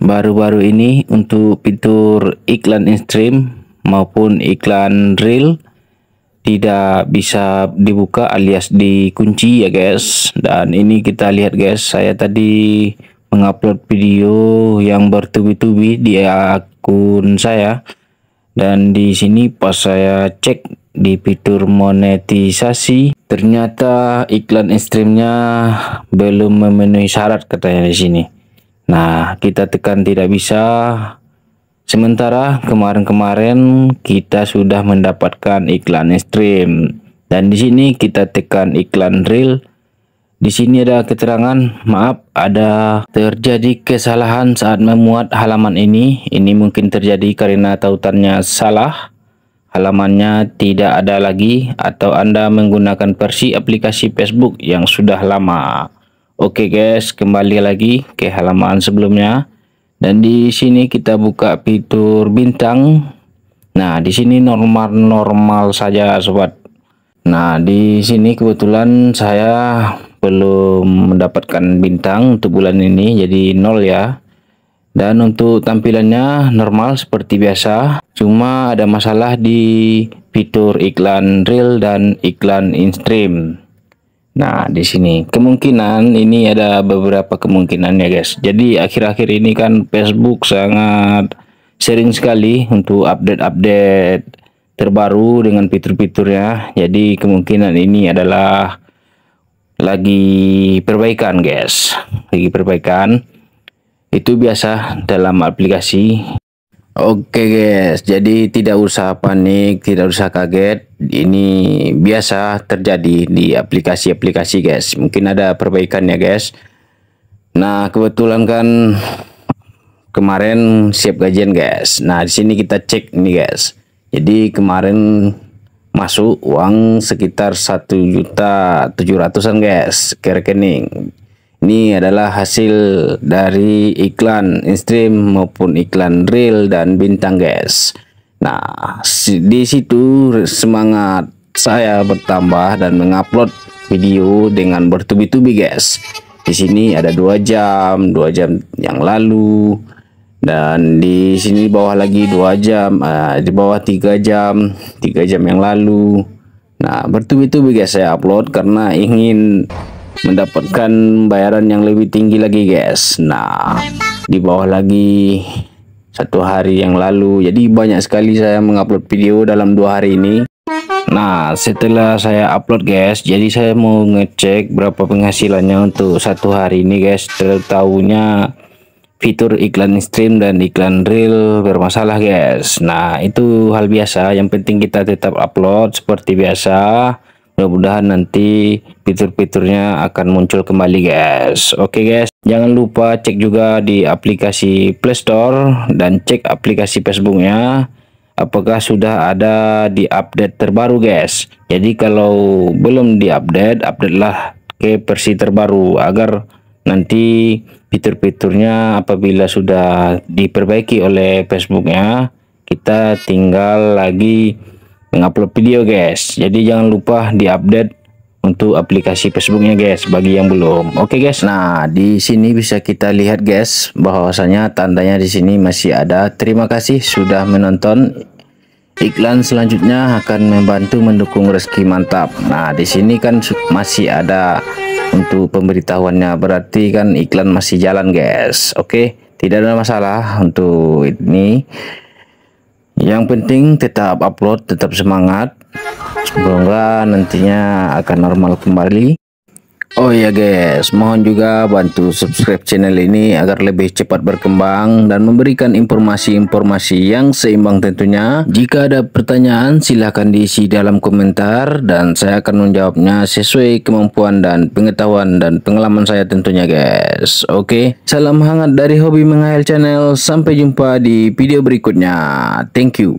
baru-baru ini untuk fitur iklan stream maupun iklan reel tidak bisa dibuka alias dikunci ya guys dan ini kita lihat guys saya tadi mengupload video yang bertubi-tubi di akun saya dan di sini pas saya cek di fitur monetisasi ternyata iklan streamnya belum memenuhi syarat katanya di sini Nah, kita tekan tidak bisa. Sementara kemarin-kemarin kita sudah mendapatkan iklan stream dan di sini kita tekan iklan real. Di sini ada keterangan, maaf ada terjadi kesalahan saat memuat halaman ini. Ini mungkin terjadi karena tautannya salah halamannya tidak ada lagi atau Anda menggunakan versi aplikasi Facebook yang sudah lama. Oke guys, kembali lagi ke halaman sebelumnya. Dan di sini kita buka fitur bintang. Nah, di sini normal-normal saja, sobat. Nah, di sini kebetulan saya belum mendapatkan bintang untuk bulan ini, jadi nol ya. Dan untuk tampilannya normal seperti biasa, cuma ada masalah di fitur iklan real dan iklan in-stream. Nah, di sini kemungkinan ini ada beberapa kemungkinan ya, guys. Jadi akhir-akhir ini kan Facebook sangat sering sekali untuk update-update terbaru dengan fitur-fiturnya. Jadi kemungkinan ini adalah lagi perbaikan, guys. Lagi perbaikan. Itu biasa dalam aplikasi Oke guys, jadi tidak usah panik, tidak usah kaget. Ini biasa terjadi di aplikasi-aplikasi guys. Mungkin ada perbaikan ya guys. Nah, kebetulan kan kemarin siap gajian guys. Nah, di sini kita cek nih guys. Jadi kemarin masuk uang sekitar satu juta tujuh ratusan guys ke rekening. Ini adalah hasil dari iklan instream maupun iklan real dan bintang guys. Nah, di situ semangat saya bertambah dan mengupload video dengan bertubi-tubi guys. Di sini ada dua jam, dua jam yang lalu dan di sini bawah lagi dua jam, uh, di bawah tiga jam, tiga jam yang lalu. Nah, bertubi-tubi guys saya upload karena ingin mendapatkan bayaran yang lebih tinggi lagi guys nah di bawah lagi satu hari yang lalu jadi banyak sekali saya mengupload video dalam dua hari ini nah setelah saya upload guys jadi saya mau ngecek berapa penghasilannya untuk satu hari ini guys tertahunya fitur iklan stream dan iklan reel bermasalah guys nah itu hal biasa yang penting kita tetap upload seperti biasa mudah-mudahan nanti fitur-fiturnya akan muncul kembali guys oke okay guys jangan lupa cek juga di aplikasi Play Store dan cek aplikasi facebooknya apakah sudah ada di update terbaru guys jadi kalau belum di update update lah ke versi terbaru agar nanti fitur-fiturnya apabila sudah diperbaiki oleh Facebooknya kita tinggal lagi mengupload video guys jadi jangan lupa di update untuk aplikasi Facebooknya guys bagi yang belum oke okay, guys nah di sini bisa kita lihat guys bahwasanya tandanya di sini masih ada terima kasih sudah menonton iklan selanjutnya akan membantu mendukung rezeki mantap nah di sini kan masih ada untuk pemberitahuannya berarti kan iklan masih jalan guys oke okay? tidak ada masalah untuk ini yang penting tetap upload tetap semangat semoga nantinya akan normal kembali Oh ya guys, mohon juga bantu subscribe channel ini agar lebih cepat berkembang dan memberikan informasi-informasi yang seimbang tentunya. Jika ada pertanyaan silahkan diisi dalam komentar dan saya akan menjawabnya sesuai kemampuan dan pengetahuan dan pengalaman saya tentunya guys. Oke, salam hangat dari Hobi Mengail Channel. Sampai jumpa di video berikutnya. Thank you.